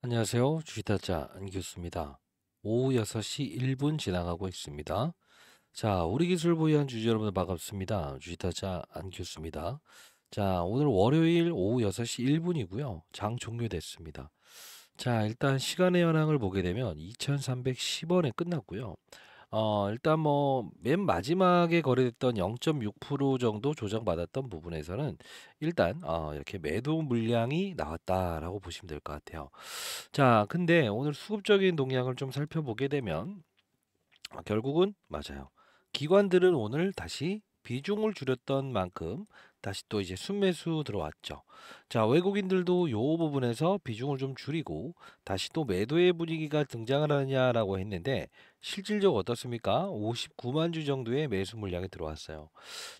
안녕하세요. 주식타자 안교수입니다. 오후 6시 1분 지나가고 있습니다. 자, 우리 기술 보유한 주주 여러분 반갑습니다. 주식타자 안교수입니다. 자, 오늘 월요일 오후 6시 1분이고요. 장 종료됐습니다. 자, 일단 시간의 현황을 보게 되면 2310원에 끝났고요. 어 일단 뭐 맨 마지막에 거래됐던 0.6% 정도 조정받았던 부분에서는 일단 어 이렇게 매도 물량이 나왔다라고 보시면 될 것 같아요. 자, 근데 오늘 수급적인 동향을 좀 살펴보게 되면 결국은 맞아요. 기관들은 오늘 다시 비중을 줄였던 만큼 다시 또 이제 순매수 들어왔죠. 자, 외국인들도 요 부분에서 비중을 좀 줄이고 다시 또 매도의 분위기가 등장을 하느냐라고 했는데 실질적 어떻습니까? 59만 주 정도의 매수 물량이 들어왔어요.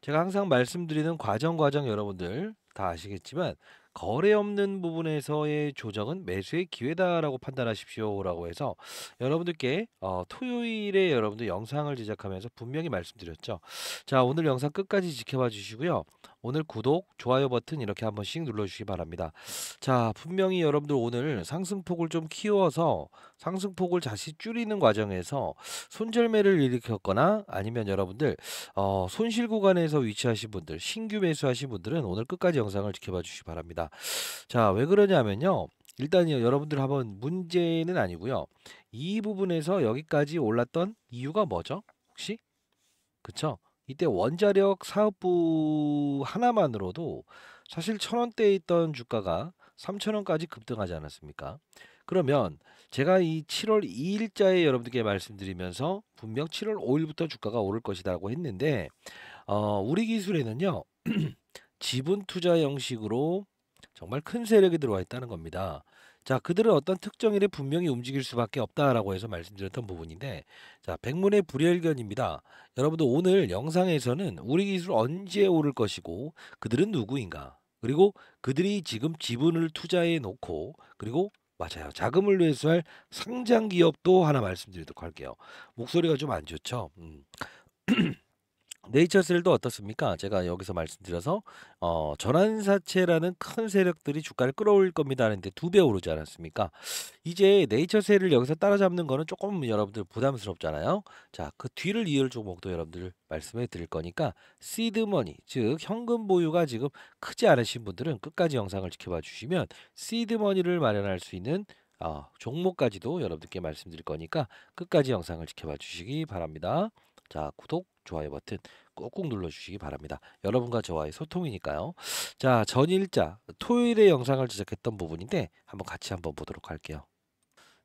제가 항상 말씀드리는 과정 과정 여러분들 다 아시겠지만 거래 없는 부분에서의 조정은 매수의 기회다라고 판단하십시오라고 해서 여러분들께 어, 토요일에 여러분들 영상을 제작하면서 분명히 말씀드렸죠. 자 오늘 영상 끝까지 지켜봐 주시고요. 오늘 구독, 좋아요 버튼 이렇게 한 번씩 눌러주시기 바랍니다. 자, 분명히 여러분들 오늘 상승폭을 좀 키워서 상승폭을 다시 줄이는 과정에서 손절매를 일으켰거나 아니면 여러분들 어, 손실 구간에서 위치하신 분들, 신규 매수하신 분들은 오늘 끝까지 영상을 지켜봐 주시기 바랍니다. 자, 왜 그러냐면요. 일단 여러분들 한번 문제는 아니고요. 이 부분에서 여기까지 올랐던 이유가 뭐죠? 혹시? 그쵸? 이때 원자력 사업부 하나만으로도 사실 천 원대에 있던 주가가 삼천 원까지 급등하지 않았습니까? 그러면 제가 이 7월 2일자에 여러분들께 말씀드리면서 분명 7월 5일부터 주가가 오를 것이다라고 했는데 어, 우리 기술에는요 지분 투자 형식으로 정말 큰 세력이 들어와 있다는 겁니다. 자, 그들은 어떤 특정 일에 분명히 움직일 수밖에 없다라고 해서 말씀드렸던 부분인데, 자, 백문의 불여일견입니다. 여러분도 오늘 영상에서는 우리 기술 언제 오를 것이고, 그들은 누구인가, 그리고 그들이 지금 지분을 투자해 놓고, 그리고 맞아요. 자금을 회수할 상장 기업도 하나 말씀드리도록 할게요. 목소리가 좀 안 좋죠? 음. 네이처셀도 어떻습니까? 제가 여기서 말씀드려서 어, 전환사채라는 큰 세력들이 주가를 끌어올릴 겁니다 하는데 두 배 오르지 않았습니까? 이제 네이처셀을 여기서 따라잡는 거는 조금 여러분들 부담스럽잖아요. 자, 그 뒤를 이을 종목도 여러분들 말씀해 드릴 거니까 시드머니, 즉 현금 보유가 지금 크지 않으신 분들은 끝까지 영상을 지켜봐 주시면 시드머니를 마련할 수 있는 어, 종목까지도 여러분들께 말씀드릴 거니까 끝까지 영상을 지켜봐 주시기 바랍니다. 자, 구독, 좋아요 버튼 꾹꾹 눌러주시기 바랍니다. 여러분과 저와의 소통이니까요. 자, 전일자, 토요일에 영상을 제작했던 부분인데 한번 같이 한번 보도록 할게요.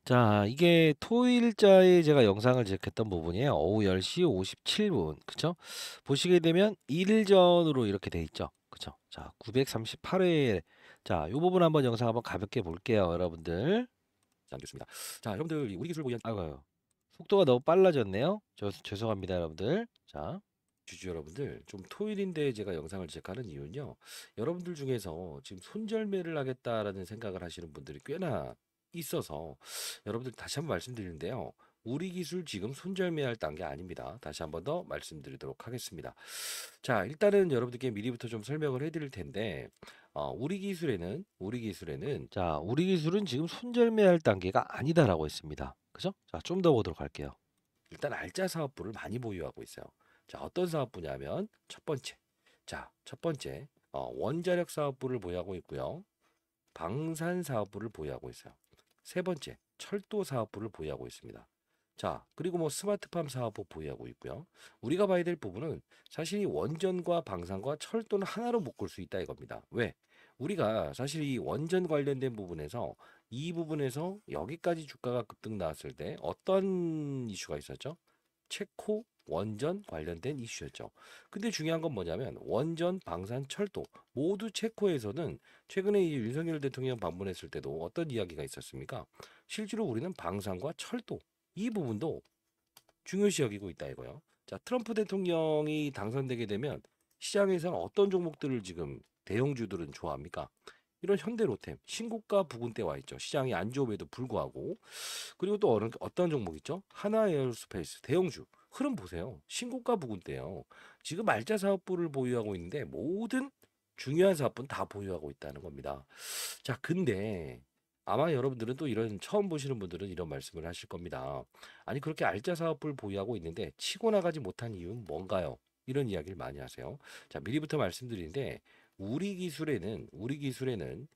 자, 이게 토일자에 제가 영상을 제작했던 부분이에요. 오후 10시 57분. 그쵸? 보시게 되면 일전으로 이렇게 돼 있죠. 그쵸? 자, 938회. 자, 이 부분 한번 영상 한번 가볍게 볼게요, 여러분들. 자, 안 좋습니다. 자, 여러분들, 우리 기술 을 보유한, 아유, 아유. 속도가 너무 빨라졌네요. 저, 죄송합니다, 여러분들. 자, 주주 여러분들 좀 토요일인데 제가 영상을 제작하는 이유는요 여러분들 중에서 지금 손절매를 하겠다라는 생각을 하시는 분들이 꽤나 있어서 여러분들 다시 한번 말씀드리는데요 우리 기술 지금 손절매할 단계 아닙니다 다시 한번 더 말씀드리도록 하겠습니다 자 일단은 여러분들께 미리부터 좀 설명을 해드릴 텐데 어, 우리 기술에는 우리 기술에는 자 우리 기술은 지금 손절매할 단계가 아니다라고 했습니다 그죠? 자, 좀 더 보도록 할게요. 일단 알짜 사업부를 많이 보유하고 있어요. 자, 어떤 사업부냐면 첫 번째. 자, 첫 번째. 어, 원자력 사업부를 보유하고 있고요. 방산 사업부를 보유하고 있어요. 세 번째, 철도 사업부를 보유하고 있습니다. 자, 그리고 뭐 스마트팜 사업부 보유하고 있고요. 우리가 봐야 될 부분은 사실 이 원전과 방산과 철도는 하나로 묶을 수 있다 이겁니다. 왜? 우리가 사실 이 원전 관련된 부분에서 이 부분에서 여기까지 주가가 급등 나왔을 때 어떤 이슈가 있었죠? 체코 원전 관련된 이슈였죠. 근데 중요한 건 뭐냐면 원전, 방산, 철도 모두 체코에서는 최근에 이 윤석열 대통령 방문했을 때도 어떤 이야기가 있었습니까? 실제로 우리는 방산과 철도 이 부분도 중요시 여기고 있다 이거요. 자 트럼프 대통령이 당선되게 되면 시장에서는 어떤 종목들을 지금 대형주들은 좋아합니까? 이런 현대로템 신고가 부근때 와 있죠. 시장이 안 좋음에도 불구하고 그리고 또 어떤 어떤 종목 있죠? 하나에어스페이스 대형주 흐름 보세요. 신고가 부근때요. 지금 알짜 사업부를 보유하고 있는데 모든 중요한 사업부는 다 보유하고 있다는 겁니다. 자, 근데 아마 여러분들은 또 이런 처음 보시는 분들은 이런 말씀을 하실 겁니다. 아니 그렇게 알짜 사업부를 보유하고 있는데 치고 나가지 못한 이유는 뭔가요? 이런 이야기를 많이 하세요. 자, 미리부터 말씀드리는데 우리 기술에는 우리 기술에는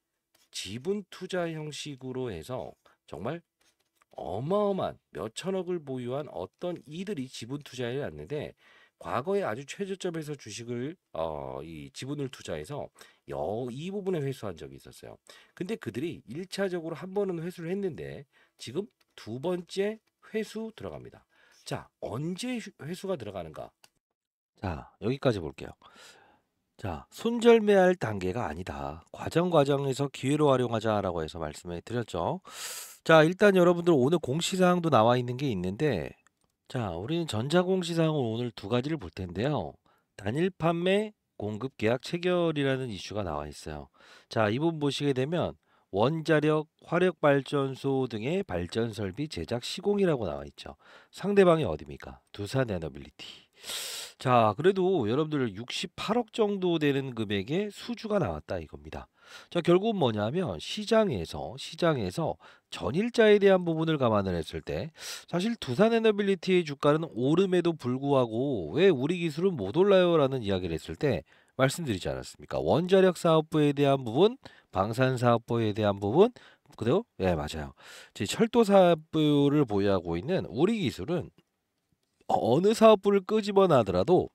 지분 투자 형식으로 해서 정말 어마어마한 몇 천억을 보유한 어떤 이들이 지분 투자에 왔는데 과거에 아주 최저점에서 주식을 어, 이 지분을 투자해서 여, 이 부분에 회수한 적이 있었어요. 근데 그들이 1차적으로한 번은 회수를 했는데 지금 두 번째 회수 들어갑니다. 자, 언제 회수가 들어가는가? 자, 여기까지 볼게요. 자, 손절매할 단계가 아니다. 과정 과정에서 기회로 활용하자라고 해서 말씀을 드렸죠. 자, 일단 여러분들 오늘 공시사항도 나와 있는 게 있는데, 자, 우리는 전자공시사항을 오늘 두 가지를 볼 텐데요. 단일 판매 공급 계약 체결이라는 이슈가 나와 있어요. 자, 이 부분 보시게 되면 원자력, 화력발전소 등의 발전 설비 제작 시공이라고 나와 있죠. 상대방이 어디입니까? 두산에너빌리티. 자, 그래도 여러분들 68억 정도 되는 금액의 수주가 나왔다 이겁니다. 자, 결국은 뭐냐면 시장에서 시장에서 전일자에 대한 부분을 감안을 했을 때 사실 두산 에너빌리티의 주가는 오름에도 불구하고 왜 우리 기술은 못 올라요라는 이야기를 했을 때 말씀드리지 않았습니까? 원자력 사업부에 대한 부분, 방산 사업부에 대한 부분, 그래요? 예, 네, 맞아요. 제 철도 사업부를 보유하고 있는 우리 기술은 어느 사업부를 끄집어나더라도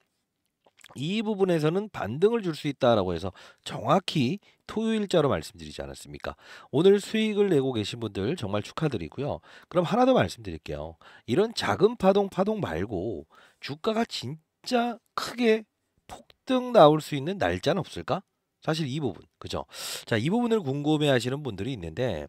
이 부분에서는 반등을 줄 수 있다라고 해서 정확히 토요일자로 말씀드리지 않았습니까? 오늘 수익을 내고 계신 분들 정말 축하드리고요. 그럼 하나 더 말씀드릴게요. 이런 작은 파동 파동 말고 주가가 진짜 크게 폭등 나올 수 있는 날짜는 없을까? 사실 이 부분 그죠? 자이 부분을 궁금해하시는 분들이 있는데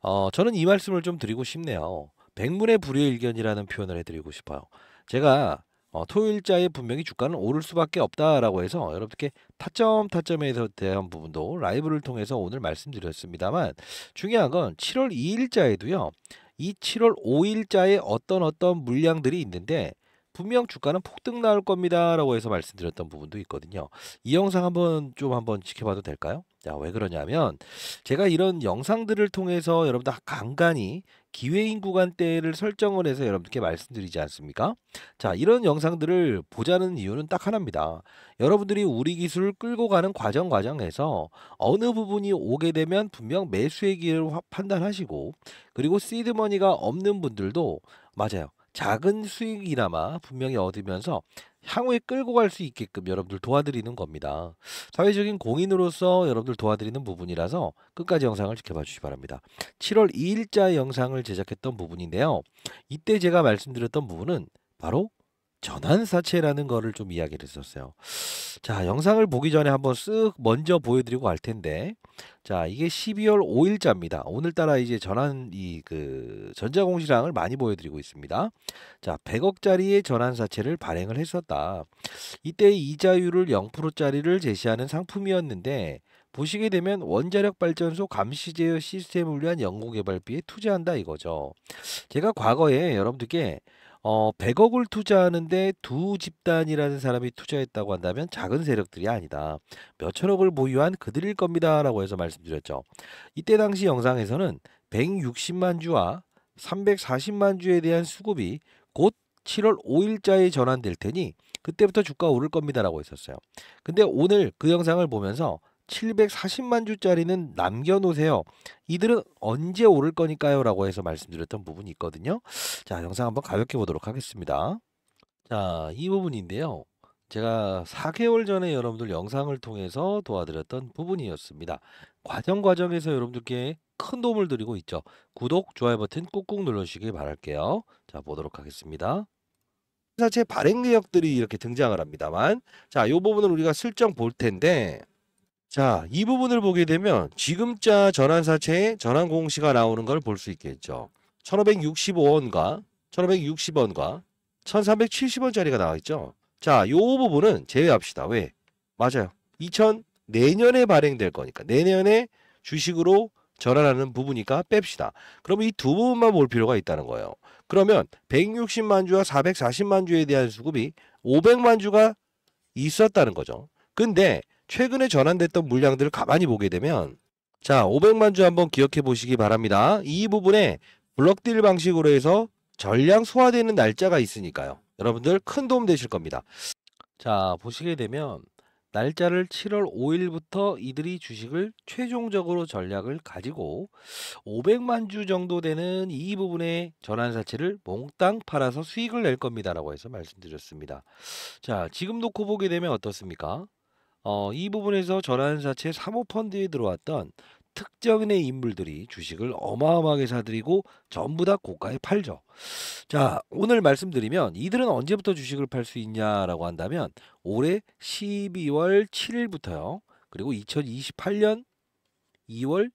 어, 저는 이 말씀을 좀 드리고 싶네요. 백문의 불의일견이라는 표현을 해드리고 싶어요. 제가 어, 토일자에 분명히 주가는 오를 수밖에 없다라고 해서 여러분께 들 타점 타점에 서 대한 부분도 라이브를 통해서 오늘 말씀드렸습니다만 중요한 건 7월 2일자에도요. 이 7월 5일자에 어떤 어떤 물량들이 있는데 분명 주가는 폭등 나올 겁니다라고 해서 말씀드렸던 부분도 있거든요. 이 영상 한번 좀 한번 지켜봐도 될까요? 자, 왜 그러냐면 제가 이런 영상들을 통해서 여러분들 간간히 기회인 구간대를 설정을 해서 여러분께 말씀드리지 않습니까? 자, 이런 영상들을 보자는 이유는 딱 하나입니다. 여러분들이 우리 기술을 끌고 가는 과정 과정에서 어느 부분이 오게 되면 분명 매수의 기회를 판단하시고 그리고 시드머니가 없는 분들도 맞아요. 작은 수익이나마 분명히 얻으면서 향후에 끌고 갈 수 있게끔 여러분들 도와드리는 겁니다. 사회적인 공인으로서 여러분들 도와드리는 부분이라서 끝까지 영상을 지켜봐 주시기 바랍니다. 7월 2일자 영상을 제작했던 부분인데요. 이때 제가 말씀드렸던 부분은 바로 전환사채라는 거를 좀 이야기를 했었어요. 자, 영상을 보기 전에 한번 쓱 먼저 보여드리고 갈 텐데, 자, 이게 12월 5일자입니다. 오늘따라 이제 전환, 이, 그, 전자공시장을 많이 보여드리고 있습니다. 자, 100억짜리의 전환사채를 발행을 했었다. 이때 이자율을 0%짜리를 제시하는 상품이었는데, 보시게 되면 원자력 발전소 감시 제어 시스템을 위한 연구개발비에 투자한다 이거죠. 제가 과거에 여러분들께 어 100억을 투자하는데 두 집단이라는 사람이 투자했다고 한다면 작은 세력들이 아니다. 몇천억을 보유한 그들일 겁니다라고 해서 말씀드렸죠. 이때 당시 영상에서는 160만 주와 340만 주에 대한 수급이 곧 7월 5일자에 전환될 테니 그때부터 주가 오를 겁니다라고 했었어요. 근데 오늘 그 영상을 보면서 740만 주짜리는 남겨놓으세요. 이들은 언제 오를 거니까요? 라고 해서 말씀드렸던 부분이 있거든요. 자, 영상 한번 가볍게 보도록 하겠습니다. 자, 이 부분인데요. 제가 4개월 전에 여러분들 영상을 통해서 도와드렸던 부분이었습니다. 과정 과정에서 여러분들께 큰 도움을 드리고 있죠. 구독, 좋아요 버튼 꾹꾹 눌러주시길 바랄게요. 자, 보도록 하겠습니다. 회사채 발행 내역들이 이렇게 등장을 합니다만 자, 이 부분을 우리가 슬쩍 볼 텐데 자, 이 부분을 보게 되면 지금자 전환사채의 전환공시가 나오는 걸 볼 수 있겠죠. 1565원과 1560원과 1370원짜리가 나와있죠. 자, 이 부분은 제외합시다. 왜? 맞아요. 2000 내년에 발행될 거니까 내년에 주식으로 전환하는 부분이니까 뺍시다. 그럼 이 두 부분만 볼 필요가 있다는 거예요. 그러면 160만 주와 440만 주에 대한 수급이 500만 주가 있었다는 거죠. 근데 최근에 전환됐던 물량들을 가만히 보게 되면 자 500만 주 한번 기억해 보시기 바랍니다. 이 부분에 블럭딜 방식으로 해서 전량 소화되는 날짜가 있으니까요. 여러분들 큰 도움 되실 겁니다. 자 보시게 되면 날짜를 7월 5일부터 이들이 주식을 최종적으로 전략을 가지고 500만 주 정도 되는 이 부분의 전환사채를 몽땅 팔아서 수익을 낼 겁니다라고 해서 말씀드렸습니다. 자, 지금 놓고 보게 되면 어떻습니까? 어, 이 부분에서 전환사채 사모펀드에 들어왔던 특정인의 인물들이 주식을 어마어마하게 사들이고 전부 다 고가에 팔죠. 자, 오늘 말씀드리면 이들은 언제부터 주식을 팔 수 있냐라고 한다면 올해 12월 7일부터요. 그리고 2028년 2월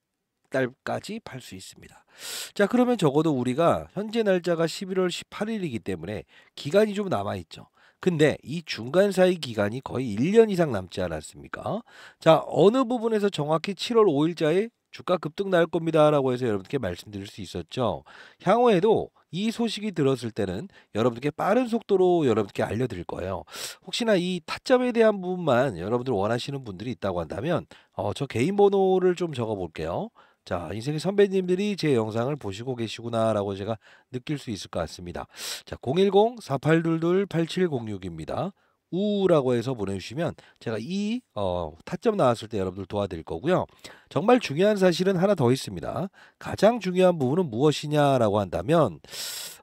달까지 팔 수 있습니다. 자, 그러면 적어도 우리가 현재 날짜가 11월 18일이기 때문에 기간이 좀 남아 있죠. 근데 이 중간 사이 기간이 거의 1년 이상 남지 않았습니까? 자, 어느 부분에서 정확히 7월 5일자에 주가 급등 날 겁니다라고 해서 여러분께 말씀드릴 수 있었죠. 향후에도 이 소식이 들었을 때는 여러분께 빠른 속도로 여러분께 알려드릴 거예요. 혹시나 이 타점에 대한 부분만 여러분들 원하시는 분들이 있다고 한다면 어, 저 개인 번호를 좀 적어볼게요. 자, 인생의 선배님들이 제 영상을 보시고 계시구나라고 제가 느낄 수 있을 것 같습니다. 자, 010-4822-8706입니다. 우라고 해서 보내주시면 제가 이 어, 타점 나왔을 때 여러분들 도와드릴 거고요. 정말 중요한 사실은 하나 더 있습니다. 가장 중요한 부분은 무엇이냐라고 한다면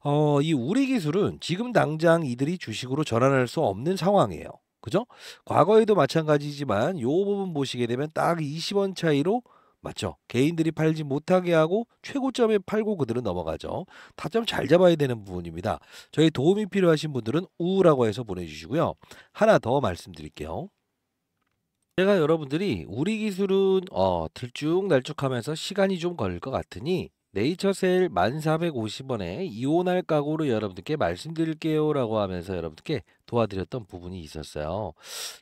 어, 이 우리 기술은 지금 당장 이들이 주식으로 전환할 수 없는 상황이에요. 그죠? 과거에도 마찬가지지만 이 부분 보시게 되면 딱 20원 차이로 맞죠? 개인들이 팔지 못하게 하고 최고점에 팔고 그들은 넘어가죠. 타점 잘 잡아야 되는 부분입니다. 저희 도움이 필요하신 분들은 우라고 해서 보내주시고요. 하나 더 말씀드릴게요. 제가 여러분들이 우리 기술은 어, 들쭉날쭉하면서 시간이 좀 걸릴 것 같으니 네이처셀 1450원에 이혼할각오로 여러분들께 말씀드릴게요 라고 하면서 여러분들께 도와드렸던 부분이 있었어요.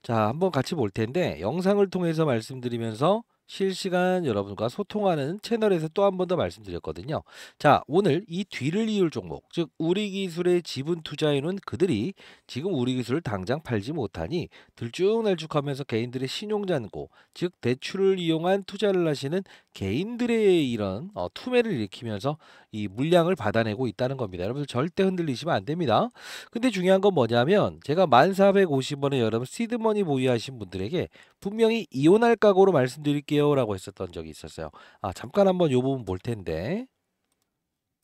자 한번 같이 볼 텐데 영상을 통해서 말씀드리면서 실시간 여러분과 소통하는 채널에서 또 한 번 더 말씀드렸거든요. 자, 오늘 이 뒤를 이을 종목, 즉 우리 기술의 지분 투자인은 그들이 지금 우리 기술을 당장 팔지 못하니 들쭉날쭉하면서 개인들의 신용잔고, 즉 대출을 이용한 투자를 하시는 개인들의 이런 어, 투매를 일으키면서 이 물량을 받아내고 있다는 겁니다. 여러분들 절대 흔들리시면 안 됩니다. 근데 중요한 건 뭐냐면 제가 1450원에 여러분 시드머니 보유하신 분들에게 분명히 이혼할 각오로 말씀드릴게요 라고 했었던 적이 있었어요 아 잠깐 한번 요 부분 볼 텐데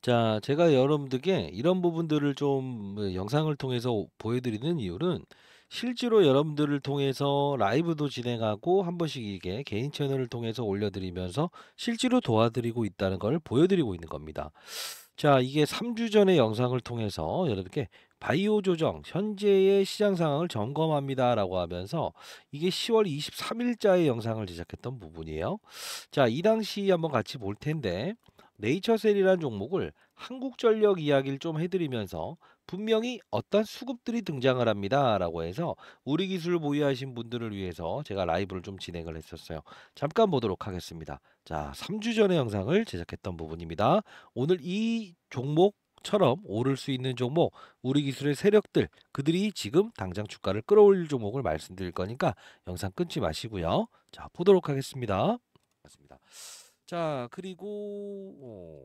자 제가 여러분들께 이런 부분들을 좀 뭐, 영상을 통해서 보여드리는 이유는 실제로 여러분들을 통해서 라이브도 진행하고 한 번씩 이게 개인 채널을 통해서 올려드리면서 실제로 도와드리고 있다는 걸 보여드리고 있는 겁니다. 자 이게 3주 전의 영상을 통해서 여러분께 바이오 조정 현재의 시장 상황을 점검합니다라고 하면서 이게 10월 23일자의 영상을 제작했던 부분이에요. 자, 이 당시 한번 같이 볼 텐데 네이처셀이란 종목을 한국전력 이야기를 좀 해드리면서 분명히 어떤 수급들이 등장을 합니다라고 해서 우리 기술 보유하신 분들을 위해서 제가 라이브를 좀 진행을 했었어요. 잠깐 보도록 하겠습니다. 자, 3주 전에 영상을 제작했던 부분입니다. 오늘 이 종목 처럼 오를 수 있는 종목, 우리 기술의 세력들, 그들이 지금 당장 주가를 끌어올릴 종목을 말씀드릴 거니까 영상 끊지 마시고요. 자, 보도록 하겠습니다. 맞습니다. 자, 그리고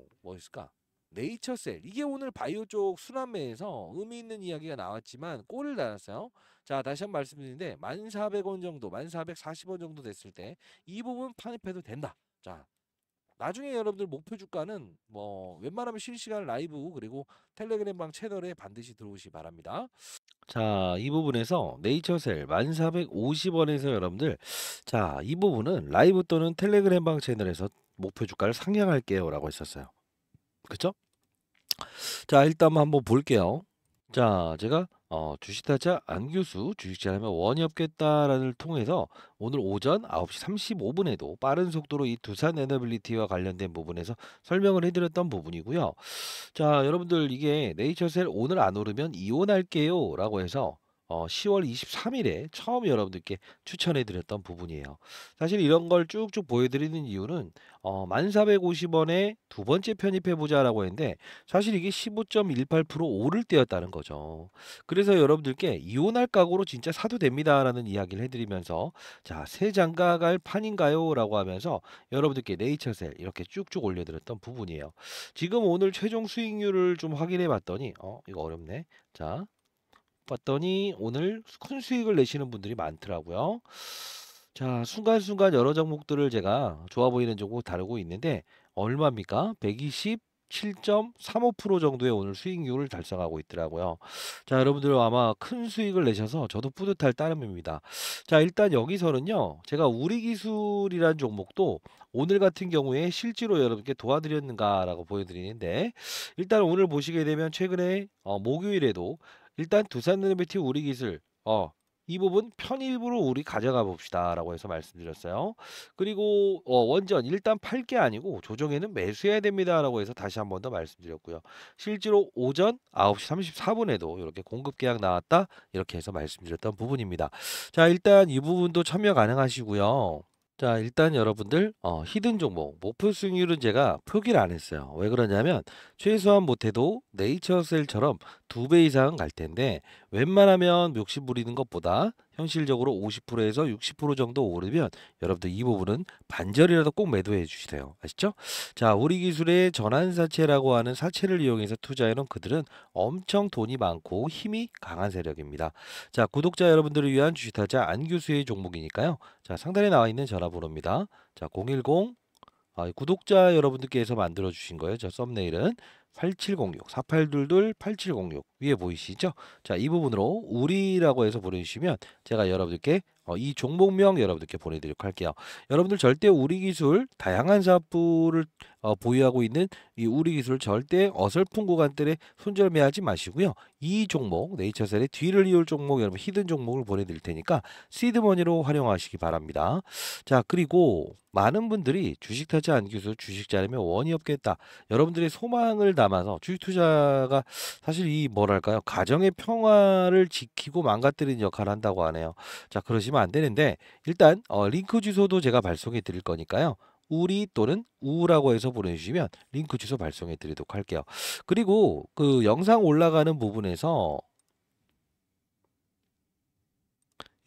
어, 뭐 있을까? 네이처셀 이게 오늘 바이오 쪽 순환매에서 의미 있는 이야기가 나왔지만 꼴을 달았어요. 자 다시 한 번 말씀드리는데 1,400원 정도 1,440원 정도 됐을 때 이 부분 판입해도 된다. 자 나중에 여러분들 목표 주가는 뭐 웬만하면 실시간 라이브 그리고 텔레그램방 채널에 반드시 들어오시 기 바랍니다. 자, 이 부분에서 네이처셀 1450원에서 여러분들 자, 이 부분은 라이브 또는 텔레그램방 채널에서 목표 주가를 상향할게요라고 했었어요. 그쵸? 자, 일단 한번 볼게요. 자, 제가 어, 주식타자 안 교수 주식잘하면 원이 없겠다라는 통해서 오늘 오전 9시 35분에도 빠른 속도로 이 두산 에너빌리티와 관련된 부분에서 설명을 해드렸던 부분이고요. 자, 여러분들 이게 네이처셀 오늘 안 오르면 이혼할게요라고 해서 어, 10월 23일에 처음 여러분들께 추천해드렸던 부분이에요. 사실 이런 걸 쭉쭉 보여드리는 이유는 어, 1450원에 두 번째 편입해보자라고 했는데 사실 이게 15.18% 오를 때였다는 거죠. 그래서 여러분들께 이혼할 각오로 진짜 사도 됩니다라는 이야기를 해드리면서 자, 새 장가 갈 판인가요? 라고 하면서 여러분들께 네이처셀 이렇게 쭉쭉 올려드렸던 부분이에요. 지금 오늘 최종 수익률을 좀 확인해봤더니 어, 이거 어렵네. 자, 봤더니 오늘 큰 수익을 내시는 분들이 많더라고요. 자, 순간순간 여러 종목들을 제가 좋아 보이는 종목 다루고 있는데 얼마입니까? 127.35% 정도의 오늘 수익률을 달성하고 있더라고요. 자, 여러분들 아마 큰 수익을 내셔서 저도 뿌듯할 따름입니다. 자, 일단 여기서는요. 제가 우리 기술이란 종목도 오늘 같은 경우에 실제로 여러분께 도와드렸는가라고 보여드리는데 일단 오늘 보시게 되면 최근에 어, 목요일에도 일단 두산노래비티 우리기술 어, 이 부분 편입으로 우리 가져가 봅시다 라고 해서 말씀드렸어요 그리고 어, 원전 일단 팔 게 아니고 조정에는 매수해야 됩니다 라고 해서 다시 한 번 더 말씀드렸고요 실제로 오전 9시 34분에도 이렇게 공급계약 나왔다 이렇게 해서 말씀드렸던 부분입니다 자 일단 이 부분도 참여 가능하시고요 자 일단 여러분들 어, 히든 종목 목표 수익률은 제가 표기를 안 했어요 왜 그러냐면 최소한 못해도 네이처셀처럼 두 배 이상 갈 텐데 웬만하면 욕심 부리는 것보다 현실적으로 50%에서 60% 정도 오르면 여러분들 이 부분은 반절이라도 꼭 매도해 주시세요 아시죠? 자, 우리 기술의 전환사채라고 하는 사채를 이용해서 투자해놓은 그들은 엄청 돈이 많고 힘이 강한 세력입니다. 자, 구독자 여러분들을 위한 주식타자 안교수의 종목이니까요. 자, 상단에 나와 있는 전화번호입니다. 자, 010 아, 구독자 여러분들께서 만들어 주신 거예요. 저 썸네일은 8706 4822 8706 위에 보이시죠? 자, 이 부분으로 우리라고 해서 보내주시면 제가 여러분들께 어, 이 종목명 여러분들께 보내드리도록 할게요. 여러분들 절대 우리 기술 다양한 사업부를 어, 보유하고 있는 이 우리 기술 절대 어설픈 구간들에 손절매하지 마시고요. 이 종목 네이처셀의 뒤를 이을 종목 여러분 히든 종목을 보내드릴 테니까 시드머니로 활용하시기 바랍니다. 자 그리고 많은 분들이 주식 타지 않기위 주식 자하면 원이 없겠다. 여러분들의 소망을 담아서 주식 투자가 사실 이 뭐라 뭐랄까요? 가정의 평화를 지키고 망가뜨리는 역할을 한다고 하네요. 자, 그러시면 안 되는데 일단 어, 링크 주소도 제가 발송해 드릴 거니까요. 우리 또는 우라고 해서 보내주시면 링크 주소 발송해 드리도록 할게요. 그리고 그 영상 올라가는 부분에서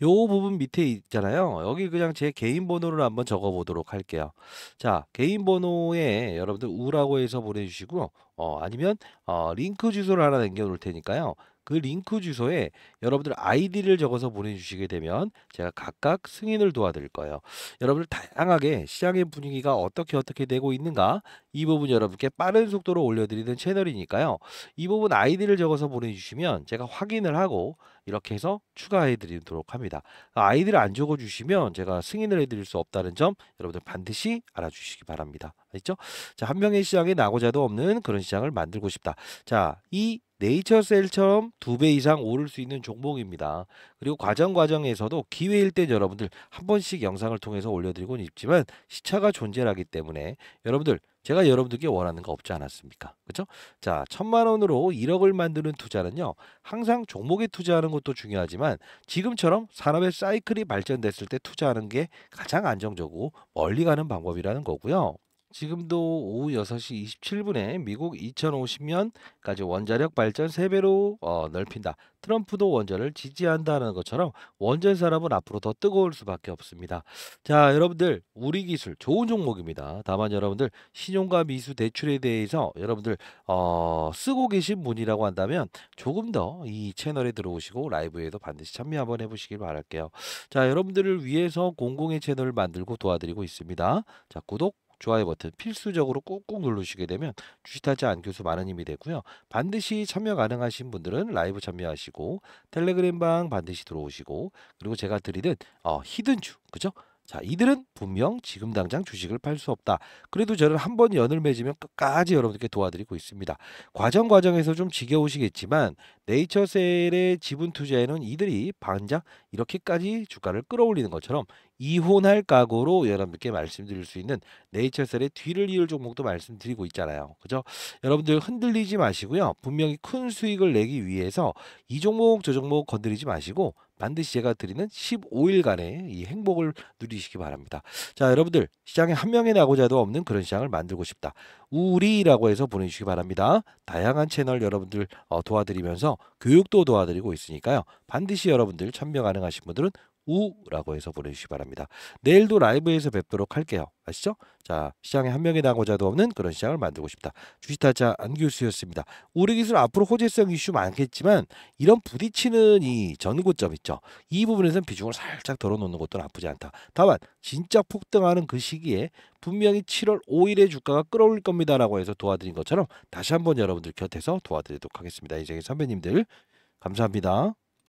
요 부분 밑에 있잖아요. 여기 그냥 제 개인 번호를 한번 적어 보도록 할게요. 자, 개인 번호에 여러분들 우라고 해서 보내주시고, 어, 아니면, 어, 링크 주소를 하나 남겨 놓을 테니까요. 그 링크 주소에 여러분들 아이디를 적어서 보내주시게 되면 제가 각각 승인을 도와드릴 거예요. 여러분들 다양하게 시장의 분위기가 어떻게 어떻게 되고 있는가 이 부분 여러분께 빠른 속도로 올려드리는 채널이니까요. 이 부분 아이디를 적어서 보내주시면 제가 확인을 하고 이렇게 해서 추가해 드리도록 합니다. 그 아이디를 안 적어 주시면 제가 승인을 해 드릴 수 없다는 점 여러분들 반드시 알아주시기 바랍니다. 알죠? 겠 자, 한 명의 시장에 나고자도 없는 그런 시장을 만들고 싶다. 자, 이 네이처셀처럼 두 배 이상 오를 수 있는 종목입니다. 그리고 과정 과정에서도 기회일 때 여러분들 한 번씩 영상을 통해서 올려드리고는 있지만 시차가 존재하기 때문에 여러분들 제가 여러분들께 원하는 거 없지 않았습니까? 그렇죠? 자, 천만 원으로 1억을 만드는 투자는요. 항상 종목에 투자하는 것도 중요하지만 지금처럼 산업의 사이클이 발전됐을 때 투자하는 게 가장 안정적이고 멀리 가는 방법이라는 거고요. 지금도 오후 6시 27분에 미국 2050년까지 원자력 발전 3배로 어, 넓힌다. 트럼프도 원전을 지지한다는 것처럼 원전 산업은 앞으로 더 뜨거울 수밖에 없습니다. 자, 여러분들 우리 기술 좋은 종목입니다. 다만 여러분들 신용과 미수 대출에 대해서 여러분들 어, 쓰고 계신 분이라고 한다면 조금 더 이 채널에 들어오시고 라이브에도 반드시 참여 한번 해보시길 바랄게요. 자, 여러분들을 위해서 공공의 채널을 만들고 도와드리고 있습니다. 자, 구독 좋아요 버튼 필수적으로 꾹꾹 누르시게 되면 주식타자 안교수 많은 힘이 되고요. 반드시 참여 가능하신 분들은 라이브 참여하시고 텔레그램방 반드시 들어오시고 그리고 제가 드리는 어, 히든주 그죠? 자, 이들은 분명 지금 당장 주식을 팔 수 없다. 그래도 저는 한번 연을 맺으면 끝까지 여러분들께 도와드리고 있습니다. 과정 과정에서 좀 지겨우시겠지만 네이처셀의 지분 투자에는 이들이 반장 이렇게까지 주가를 끌어올리는 것처럼 이혼할 각오로 여러분께 말씀드릴 수 있는 네이처셀의 뒤를 이을 종목도 말씀드리고 있잖아요. 그죠? 여러분들 흔들리지 마시고요. 분명히 큰 수익을 내기 위해서 이 종목 저 종목 건드리지 마시고 반드시 제가 드리는 15일간의 이 행복을 누리시기 바랍니다. 자, 여러분들 시장에 한 명의 나고자도 없는 그런 시장을 만들고 싶다. 우리라고 해서 보내주시기 바랍니다. 다양한 채널 여러분들 어, 도와드리면서 교육도 도와드리고 있으니까요. 반드시 여러분들 참여 가능하신 분들은 우라고 해서 보내주시기 바랍니다. 내일도 라이브에서 뵙도록 할게요. 아시죠? 자, 시장에 한명이 나고자도 없는 그런 시장을 만들고 싶다. 주식타자 안규수였습니다. 우리 기술 앞으로 호재성 이슈 많겠지만 이런 부딪히는 이 전고점 있죠. 이 부분에서는 비중을 살짝 덜어놓는 것도 나쁘지 않다. 다만 진짜 폭등하는 그 시기에 분명히 7월 5일에 주가가 끌어올릴 겁니다라고 해서 도와드린 것처럼 다시 한번 여러분들 곁에서 도와드리도록 하겠습니다. 이제 선배님들 감사합니다.